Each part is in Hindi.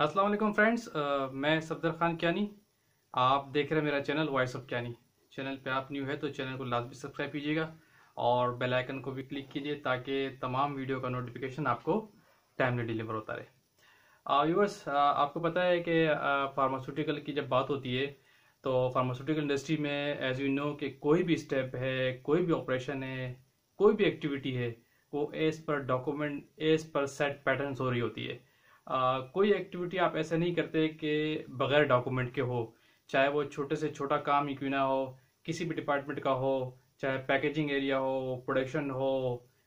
अस्सलाम वालेकुम फ्रेंड्स मैं सफदर खान क्यानी आप देख रहे हैं मेरा चैनल वॉइस ऑफ क्यानी चैनल पे आप न्यू है तो चैनल को लाजमी सब्सक्राइब कीजिएगा और बेल आइकन को भी क्लिक कीजिए ताकि तमाम वीडियो का नोटिफिकेशन आपको टाइमली डिलीवर होता रहे व्यूवर्स आपको पता है कि फार्मास्यूटिकल की जब बात होती है तो फार्मास्यूटिकल इंडस्ट्री में एज यू नो कि कोई भी स्टेप है कोई भी ऑपरेशन है कोई भी एक्टिविटी है वो as per document as per set pattern हो रही होती है आ, कोई एक्टिविटी आप ऐसे नहीं करते कि बगैर डॉक्यूमेंट के हो चाहे वो छोटे से छोटा काम ही क्यों ना हो किसी भी डिपार्टमेंट का हो चाहे पैकेजिंग एरिया हो प्रोडक्शन हो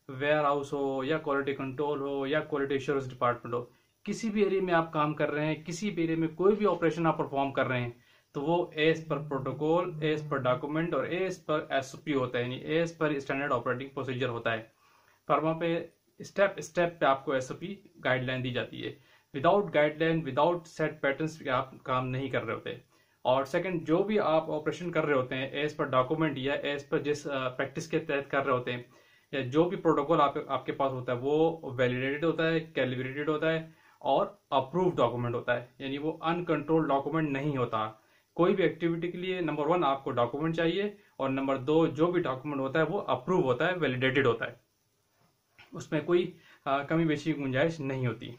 वेयर हाउस हो या क्वालिटी कंट्रोल हो या क्वालिटी एश्योरेंस डिपार्टमेंट हो किसी भी एरिया में आप काम कर रहे हैं किसी भी एरिया में कोई भी ऑपरेशन आप परफॉर्म कर रहे हैं तो वो as per protocol as per document और एस पर एसओपी होता है यानी एस पर स्टैंडर्ड ऑपरेटिंग प्रोसीजर होता है फर्मा तो पे स्टेप स्टेप पे आपको एसओपी गाइडलाइन दी जाती है without guideline without set pattern आप काम नहीं कर रहे होते और सेकंड जो भी आप ऑपरेशन कर रहे होते हैं एज पर डॉक्यूमेंट या एज पर जिस प्रैक्टिस uh, के तहत कर रहे होते हैं या जो भी प्रोटोकॉल आप, आपके पास होता है वो वैलिडेटेड होता है कैलिब्रेटेड होता है और अप्रूव डॉक्यूमेंट होता है यानी वो अनकंट्रोल डॉक्यूमेंट नहीं होता कोई भी एक्टिविटी के लिए नंबर वन आपको डॉक्यूमेंट चाहिए और नंबर दो जो भी डॉक्यूमेंट होता है वो अप्रूव होता है वैलिडेटेड होता है उसमें कोई आ, uh, कमी बेची गुंजाइश नहीं होती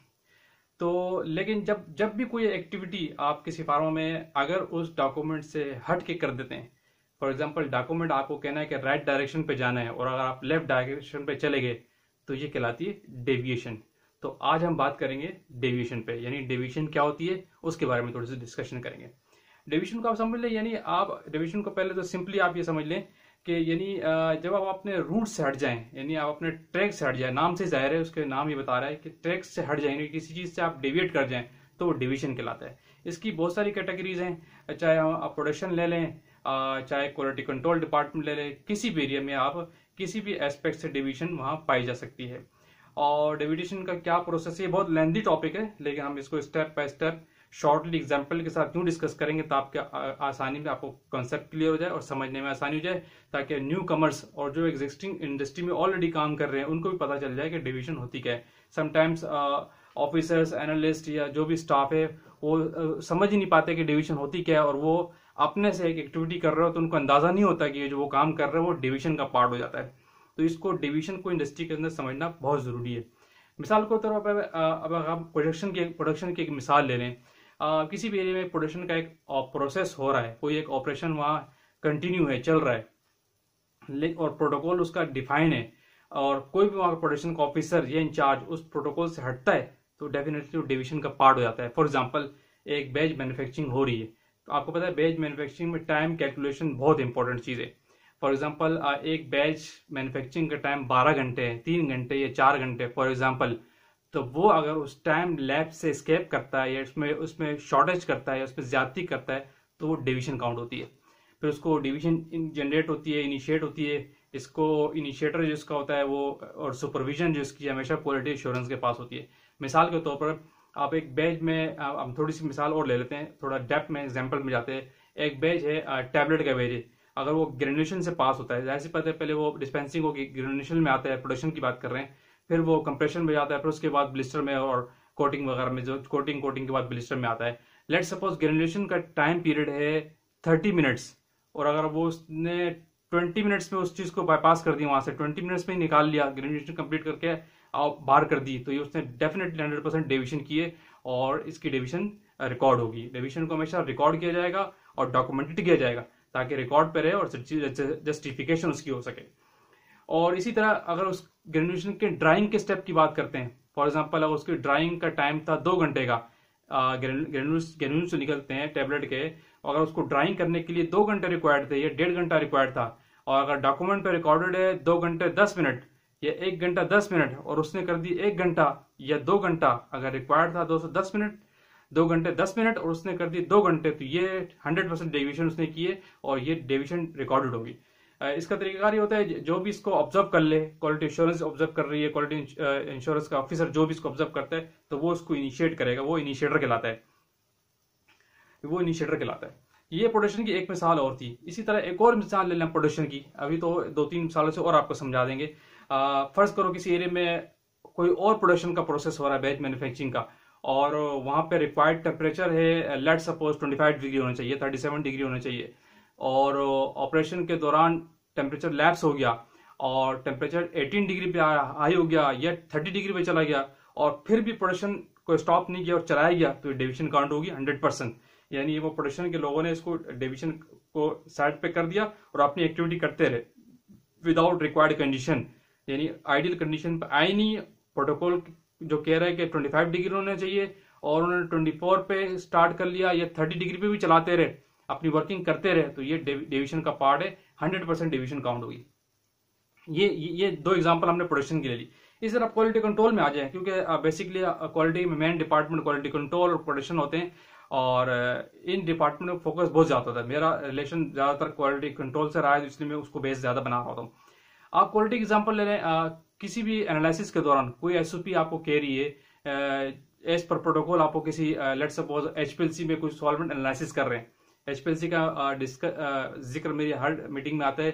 तो लेकिन जब जब भी कोई एक्टिविटी आपके सिफारों में अगर उस डॉक्यूमेंट से हट के कर देते हैं फॉर एग्जाम्पल डॉक्यूमेंट आपको कहना है कि राइट डायरेक्शन पे जाना है और अगर आप लेफ्ट डायरेक्शन पे चले गए तो ये कहलाती है डेविएशन तो आज हम बात करेंगे डेविएशन पे यानी डेविएशन क्या होती है उसके बारे में थोड़ी सी डिस्कशन करेंगे डेविएशन को आप समझ लें यानी आप डेविएशन को पहले तो सिंपली आप ये समझ लें कि यानी जब आप अपने रूट से हट जाएं यानी आप अपने ट्रैक से हट जाएं नाम से जाहिर है उसके नाम ही बता रहा है कि ट्रैक से हट जाएं किसी चीज़ से आप डिविएट कर जाएं तो वो डिविजन कहलाता है इसकी बहुत सारी कैटेगरीज हैं चाहे आप प्रोडक्शन ले लें चाहे क्वालिटी कंट्रोल डिपार्टमेंट ले लें किसी भी एरिया में आप किसी भी एस्पेक्ट से डिविजन वहाँ पाई जा सकती है और डिविडेशन का क्या प्रोसेस है बहुत लेंदी टॉपिक है लेकिन हम इसको step by step shortly example के साथ क्यों डिस्कस करेंगे तो आपके आसानी में आपको कॉन्सेप्ट क्लियर हो जाए और समझने में आसानी हो जाए ताकि न्यू कमर्स और जो एग्जिस्टिंग इंडस्ट्री में ऑलरेडी काम कर रहे हैं उनको भी पता चल जाए कि डिवीजन होती क्या है समटाइम्स ऑफिसर्स एनालिस्ट या जो भी स्टाफ है वो uh, समझ ही नहीं पाते कि डिवीजन होती क्या है और वो अपने से एक एक्टिविटी कर रहे हो तो उनको अंदाजा नहीं होता कि जो वो काम कर रहे हैं वो डिवीजन का पार्ट हो जाता है तो इसको डिवीजन को इंडस्ट्री के अंदर समझना बहुत ज़रूरी है मिसाल के तौर पर अब हम प्रोडक्शन की प्रोडक्शन की एक मिसाल ले लें आ, किसी भी एरिया में प्रोडक्शन का एक प्रोसेस हो रहा है कोई एक ऑपरेशन वहाँ कंटिन्यू है चल रहा है और प्रोटोकॉल उसका डिफाइन है और कोई भी वहाँ का प्रोडक्शन का ऑफिसर या इंचार्ज उस प्रोटोकॉल से हटता है तो डेफिनेटली वो डिविजन का पार्ट हो जाता है फॉर एग्जाम्पल एक बैज मैन्युफैक्चरिंग हो रही है तो आपको पता है बैज मैन्युफैक्चरिंग में टाइम कैलकुलेशन बहुत इंपॉर्टेंट चीज़ है फॉर एग्जाम्पल एक बैच मैन्युफैक्चरिंग का टाइम बारह घंटे है तीन घंटे या चार घंटे फॉर एग्जाम्पल तो वो अगर उस टाइम लैब से स्केप करता है या उसमें उसमें शॉर्टेज करता है या उसमें ज्यादती करता है तो वो डिवीजन काउंट होती है फिर उसको डिवीजन जनरेट होती है इनिशिएट होती है इसको इनिशिएटर जो इसका होता है वो और सुपरविजन जो इसकी हमेशा क्वालिटी इंश्योरेंस के पास होती है मिसाल के तौर पर आप एक बैच में हम थोड़ी सी मिसाल और ले लेते हैं थोड़ा डेप्थ में एग्जाम्पल में जाते हैं एक बैच है टैबलेट का बैच है अगर वो ग्रेनुएशन से पास होता है जैसे पता है पहले वो डिस्पेंसिंग होगी ग्रेनुएशन में आता है प्रोडक्शन की बात कर रहे हैं फिर वो कंप्रेशन में जाता है फिर उसके बाद ब्लिस्टर में और कोटिंग वगैरह में जो कोटिंग कोटिंग के बाद ब्लिस्टर में आता है लेट सपोज ग्रेनुलेशन का टाइम पीरियड है थर्टी मिनट्स और अगर वो उसने ट्वेंटी मिनट्स में उस चीज़ को बाईपास कर दी वहाँ से ट्वेंटी मिनट्स में ही निकाल लिया ग्रेजुएशन कंप्लीट करके आप बाहर कर दी तो ये उसने डेफिनेटली हंड्रेड परसेंट डिविशन किए और इसकी डिविशन रिकॉर्ड होगी डिविशन को हमेशा रिकॉर्ड किया जाएगा और डॉक्यूमेंटेड किया जाएगा ताकि रिकॉर्ड पर रहे और जस्टिफिकेशन उसकी हो सके और इसी तरह अगर उस ग्रेजुएशन के ड्राइंग के स्टेप की बात करते हैं फॉर एग्जाम्पल अगर उसकी ड्राइंग का टाइम था दो घंटे का ग्रेजुएशन से निकलते हैं टेबलेट के अगर उसको ड्राइंग करने के लिए दो घंटे रिक्वायर्ड थे या डेढ़ घंटा रिक्वायर्ड था और अगर डॉक्यूमेंट पे रिकॉर्डेड है दो घंटे दस मिनट या एक घंटा दस मिनट और उसने कर दी एक घंटा या दो घंटा अगर रिक्वायर्ड था दो सौ दस मिनट दो घंटे दस मिनट और उसने कर दी दो घंटे तो ये हंड्रेड परसेंट डेविशन उसने किए और ये डेविशन रिकॉर्डेड होगी इसका तरीका ये होता है जो भी इसको ऑब्जर्व कर ले क्वालिटी इंश्योरेंस ऑब्जर्व कर रही है क्वालिटी इंश्योरेंस का ऑफिसर जो भी इसको ऑब्जर्व करता है तो वो इसको इनिशिएट करेगा वो इनिशिएटर कहलाता है वो इनिशिएटर कहलाता है ये प्रोडक्शन की एक मिसाल और थी इसी तरह एक और मिसाल ले लें प्रोडक्शन की अभी तो दो तीन मिसालों से और आपको समझा देंगे फर्ज करो किसी एरिया में कोई और प्रोडक्शन का प्रोसेस हो रहा है बैच मैन्युफैक्चरिंग का और वहाँ पे रिक्वायर्ड टेम्परेचर है लेट सपोज 25 डिग्री होना चाहिए 37 डिग्री होना चाहिए और ऑपरेशन के दौरान टेम्परेचर लैप्स हो गया और टेम्परेचर 18 डिग्री पे हाई हो गया या 30 डिग्री पे चला गया और फिर भी प्रोडक्शन को स्टॉप नहीं किया और चलाया गया तो ये काउंट होगी 100 परसेंट यानी वो प्रोडक्शन के लोगों ने इसको डेविशन को साइड पे कर दिया और अपनी एक्टिविटी करते रहे विदाउट रिक्वायर्ड कंडीशन यानी आइडियल कंडीशन पर आई नहीं प्रोटोकॉल जो कह रहे हैं कि 25 डिग्री होना चाहिए और उन्होंने 24 पे स्टार्ट कर लिया या 30 डिग्री पे भी चलाते रहे अपनी वर्किंग करते रहे तो ये डिविशन का पार्ट है हंड्रेड परसेंट डिविजन काउंट होगी ये ये दो एग्जाम्पल हमने प्रोडक्शन की ले ली इस तरह आप क्वालिटी कंट्रोल में आ जाए क्योंकि बेसिकली uh, क्वालिटी uh, में मेन डिपार्टमेंट क्वालिटी कंट्रोल और प्रोडक्शन होते हैं और uh, इन डिपार्टमेंट में फोकस बहुत ज़्यादा होता है मेरा रिलेशन ज़्यादातर क्वालिटी कंट्रोल से रहा है इसलिए मैं उसको बेस ज़्यादा बना रहा था आप क्वालिटी एग्जाम्पल ले हैं किसी भी एनालिसिस के दौरान कोई एस आपको कह रही है एज पर प्रोटोकॉल आपको किसी लेट सपोज एच में कोई सॉल्वेंट एनालिसिस कर रहे हैं एचपीएलसी का जिक्र मेरी हर मीटिंग में आता है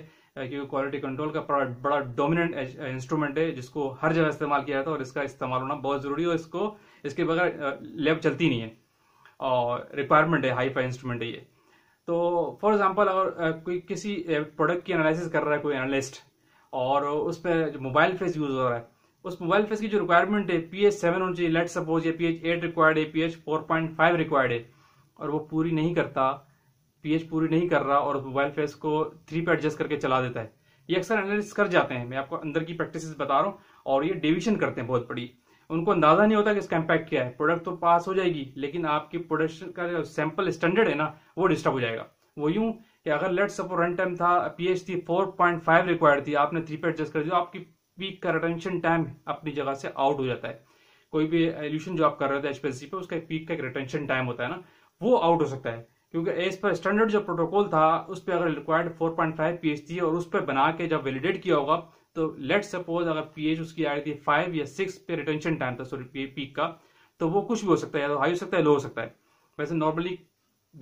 क्योंकि क्वालिटी कंट्रोल का बड़ा डोमिनेंट इंस्ट्रूमेंट है जिसको हर जगह इस्तेमाल किया जाता है और इसका इस्तेमाल होना बहुत जरूरी है और इसको इसके बगैर लैब चलती नहीं है और रिक्वायरमेंट है हाई फाई इंस्ट्रूमेंट है ये तो फॉर एग्जाम्पल अगर कोई किसी प्रोडक्ट की एनालिसिस कर रहा है कोई एनालिस्ट और उस पर जो मोबाइल फेस यूज हो रहा है उस मोबाइल फेस की जो रिक्वायरमेंट है पी एच सेवन होनी चाहिए लेट सपोज ये पी एच एट रिक्वायर्ड है P H four point five required है और वो पूरी नहीं करता पीएच पूरी नहीं कर रहा और मोबाइल फेस को थ्री पे एडजस्ट करके चला देता है ये अक्सर एनालिस कर जाते हैं मैं आपको अंदर की प्रैक्टिस बता रहा हूँ और ये डिविजन करते हैं बहुत बड़ी उनको अंदाजा नहीं होता कि इसका इम्पैक्ट क्या है प्रोडक्ट तो पास हो जाएगी लेकिन आपकी प्रोडक्शन का सैंपल स्टैंडर्ड है ना वो डिस्टर्ब हो जाएगा वो यूं कि अगर लेट सपो रन टाइम था पीएच थी फाइव रिक्वायर्ड थी आपने थ्री पे एडजस्ट कर दिया आपकी पीक का रिटेंशन टाइम अपनी जगह से आउट हो जाता है कोई भी एल्यूशन जो आप कर रहे थे एचपीएससी पे उसका पीक का एक रिटेंशन टाइम होता है ना वो आउट हो सकता है क्योंकि एज पर स्टैंडर्ड जो प्रोटोकॉल था उस पर अगर रिक्वायर्ड 4.5 पॉइंट पीएच थी और उस पर बना के जब वैलिडेट किया होगा तो लेट सपोज अगर पीएच उसकी आ रही थी फाइव या सिक्स पे रिटेंशन टाइम था सॉरी पीक का तो वो कुछ भी हो सकता है या तो हाई हो सकता है लो हो सकता है वैसे नॉर्मली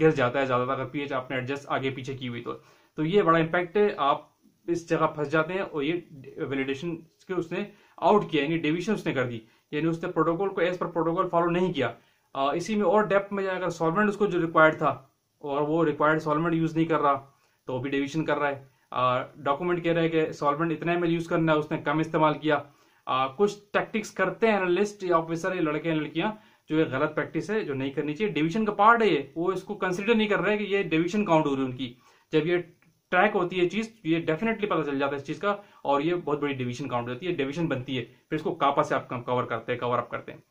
गिर जाता है ज़्यादातर अगर पीएच आपने एडजस्ट आगे पीछे की हुई तो तो ये बड़ा इम्पैक्ट है आप इस जगह फंस जाते हैं और ये वेलीडेशन के उसने आउट किया यानी डिविशन उसने कर दी यानी उसने प्रोटोकॉल को एज पर प्रोटोकॉल फॉलो नहीं किया इसी में और डेप्थ में जाएगा सॉल्वेंट उसको जो रिक्वायर्ड था और वो रिक्वायर्ड सॉल्वेंट यूज नहीं कर रहा तो भी डिविजन कर रहा है डॉक्यूमेंट कह रहा है कि सॉल्वेंट इतना एम यूज करना है उसने कम इस्तेमाल किया आ, कुछ टैक्टिक्स करते हैं एनालिस्ट या ऑफिसर या लड़के लड़कियां जो ये गलत प्रैक्टिस है जो नहीं करनी चाहिए डिविजन का पार्ट है ये वो इसको कंसिडर नहीं कर रहे कि ये डिविजन काउंट हो रही है उनकी जब ये ट्रैक होती है चीज ये डेफिनेटली पता चल जाता है इस चीज का और ये बहुत बड़ी डिवीजन काउंट होती है डिवीजन बनती है फिर इसको कापा से आप कवर करते हैं कवर अप करते हैं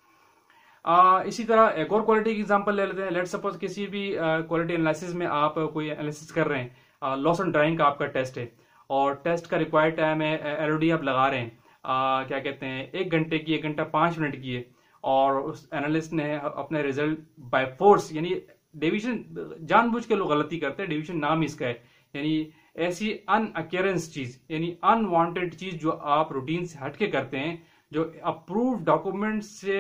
आ, इसी तरह एक और क्वालिटी की एग्जांपल ले लेते हैं लेट सपोज किसी भी क्वालिटी एनालिसिस में आप कोई एनालिसिस कर रहे हैं लॉस एंड ड्राइंग का आपका टेस्ट है और टेस्ट का रिक्वायर्ड टाइम है एल आप लगा रहे हैं आ, क्या कहते हैं एक घंटे की एक घंटा पाँच मिनट की है और उस एनालिस्ट ने अपने रिजल्ट बाय फोर्स यानी डिवीजन जानबूझ के लोग गलती करते हैं डिवीजन नाम इसका है यानी ऐसी अन अकेरेंस चीज यानी अनवांटेड चीज जो आप रूटीन से हटके करते हैं जो अप्रूव डॉक्यूमेंट से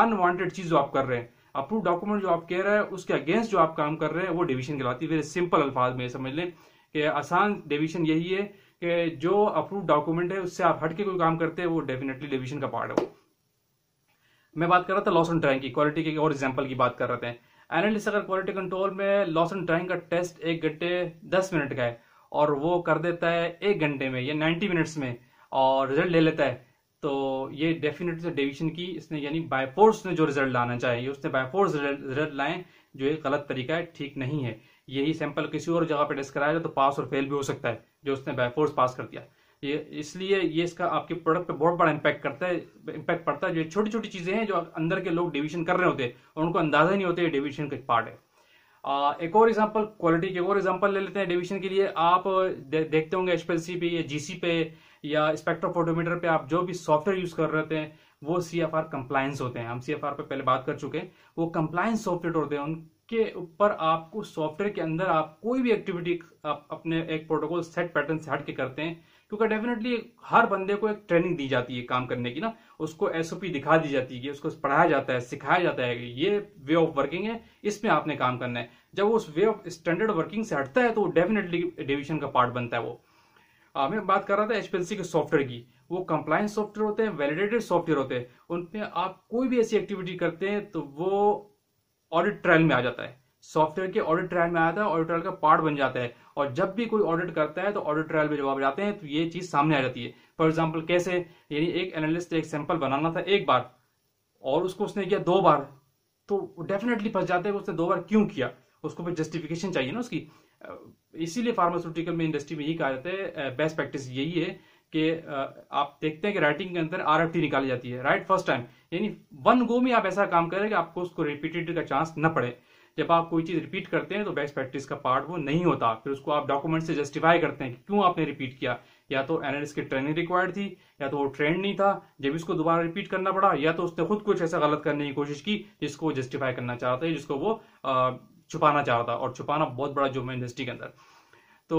अनवांटेड चीज जो आप कर रहे हैं अप्रूव डॉक्यूमेंट जो आप कह रहे हैं उसके अगेंस्ट जो आप काम कर रहे हैं वो डिवीजन कहलाती है सिंपल अल्फाज में समझ लें कि आसान डिवीजन यही है कि जो अप्रूव डॉक्यूमेंट है उससे आप हटके कोई काम करते हैं वो डेफिनेटली डिवीजन का पार्ट है वो मैं बात कर रहा था लॉस एंड ट्राइंग की क्वालिटी के और एग्जाम्पल की बात कर रहे थे एनालिस्ट अगर क्वालिटी कंट्रोल में लॉस एंड ट्राइंग का टेस्ट एक घंटे दस मिनट का है और वो कर देता है एक घंटे में या नाइन्टी मिनट्स में और रिजल्ट ले लेता है तो ये डेफिनेटली डेविशन तो की इसने यानी बायफोर्स ने जो रिजल्ट लाना चाहिए उसने बायफोर्स रिजल्ट लाए जो एक गलत तरीका है ठीक नहीं है यही सैंपल किसी और जगह पर टेस्ट कराया जाए तो पास और फेल भी हो सकता है जो उसने बायफोर्स पास कर दिया ये इसलिए ये इसका आपके प्रोडक्ट पे बहुत बड़ा इम्पैक्ट करता है इम्पैक्ट पड़ता है जो छोटी छोटी चीज़ें हैं जो अंदर के लोग डिवीजन कर रहे होते हैं और उनको अंदाजा नहीं होता ये डिवीजन का पार्ट है आ, एक और एग्जाम्पल क्वालिटी के और एग्जाम्पल ले लेते हैं डिवीजन के लिए आप दे, देखते होंगे एच पे या जी पे या स्पेक्ट्रोफोटोमीटर पे आप जो भी सॉफ्टवेयर यूज कर रहे हैं वो सी एफ आर कंप्लायंस होते हैं हम सी एफ आर पर पहले बात कर चुके हैं वो कंप्लायंस सॉफ्टवेयर होते हैं उनके ऊपर आपको सॉफ्टवेयर के अंदर आप कोई भी एक्टिविटी आप अपने एक प्रोटोकॉल सेट पैटर्न से हट के करते हैं क्योंकि डेफिनेटली हर बंदे को एक ट्रेनिंग दी जाती है काम करने की ना उसको एसओपी दिखा दी जाती है उसको पढ़ाया जाता है सिखाया जाता है ये वे ऑफ वर्किंग है इसमें आपने काम करना है जब वो उस वे ऑफ स्टैंडर्ड वर्किंग से हटता है तो डेफिनेटली डिविजन का पार्ट बनता है वो आ, मैं बात कर रहा था एचपीएलसी के सॉफ्टवेयर की वो कंप्लायंस सॉफ्टवेयर होते हैं वैलिडेटेड सॉफ्टवेयर होते हैं उनमें आप कोई भी ऐसी एक्टिविटी करते हैं तो वो ऑडिट ट्रायल में आ जाता है सॉफ्टवेयर के ऑडिट ट्रायल में आता है ऑडिट ट्रायल का पार्ट बन जाता है और जब भी कोई ऑडिट करता है तो ऑडिट ट्रायल में जब आप जाते हैं तो ये चीज सामने आ जाती है फॉर एग्जाम्पल कैसे यानी एक एनालिस्ट एक सैंपल बनाना था एक बार और उसको उसने किया दो बार तो डेफिनेटली फंस जाते हैं उसने दो बार क्यों किया उसको फिर जस्टिफिकेशन चाहिए ना उसकी इसीलिए फार्मास्यूटिकल में इंडस्ट्री में यही कहा जाता है बेस्ट प्रैक्टिस यही है कि आप देखते हैं कि राइटिंग के अंदर आर निकाली जाती है राइट फर्स्ट टाइम यानी वन गो में आप ऐसा काम करें कि आपको उसको रिपीटेड का चांस न पड़े जब आप कोई चीज़ रिपीट करते हैं तो बेस्ट प्रैक्टिस का पार्ट वो नहीं होता फिर उसको आप डॉक्यूमेंट से जस्टिफाई करते हैं कि क्यों आपने रिपीट किया या तो एनालिस्ट की ट्रेनिंग रिक्वायर्ड थी या तो वो ट्रेंड नहीं था जब इसको दोबारा रिपीट करना पड़ा या तो उसने खुद कुछ ऐसा गलत करने की कोशिश की जिसको वो जस्टिफाई करना चाहता है जिसको वो छुपाना चाहता था और छुपाना बहुत बड़ा जुर्म है इंडस्ट्री के अंदर तो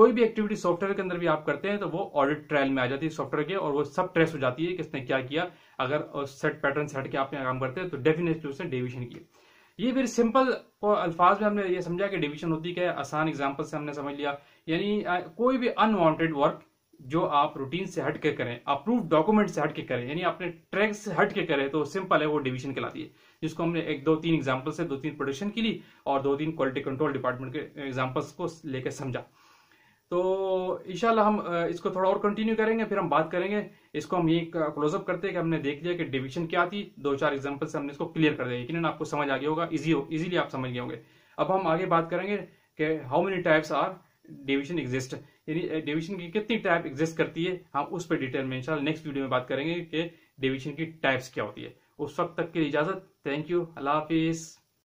कोई भी एक्टिविटी सॉफ्टवेयर के अंदर भी आप करते हैं तो वो ऑडिट ट्रायल में आ जाती है सॉफ्टवेयर के और वो सब ट्रेस हो जाती है किसने क्या किया अगर सेट पैटर्न सेट के आप काम करते हैं तो डेफिनेटली उसने डिविजन किया ये फिर सिंपल अल्फाज में हमने ये समझा कि डिविजन होती क्या है आसान एग्जाम्पल से हमने समझ लिया यानी कोई भी अनवांटेड वर्क जो आप रूटीन से हट के करें अप्रूव डॉक्यूमेंट से हट के करें यानी अपने ट्रैक से हट के करें तो सिंपल है वो डिविजन कहलाती है जिसको हमने एक दो तीन एग्जाम्पल से दो तीन प्रोडक्शन की ली और दो तीन क्वालिटी कंट्रोल डिपार्टमेंट के एग्जाम्पल्स को लेकर समझा तो इनशाला हम इसको थोड़ा और कंटिन्यू करेंगे फिर हम बात करेंगे इसको हम ये क्लोजअप करते हैं कि हमने देख लिया कि डिवीजन क्या थी दो चार एग्जाम्पल से हमने इसको क्लियर कर दिया यकीन आपको समझ आ गया होगा इजी हो इजीली आप समझ गए होंगे अब हम आगे बात करेंगे कि how many types are deviation exist यानी डिविजन की कितनी टाइप एग्जिस्ट करती है हम उस पर डिटेल में इंशाल्लाह नेक्स्ट वीडियो में बात करेंगे कि डिवीजन की टाइप्स क्या होती है उस वक्त तक की इजाजत Thank you. Allah peace.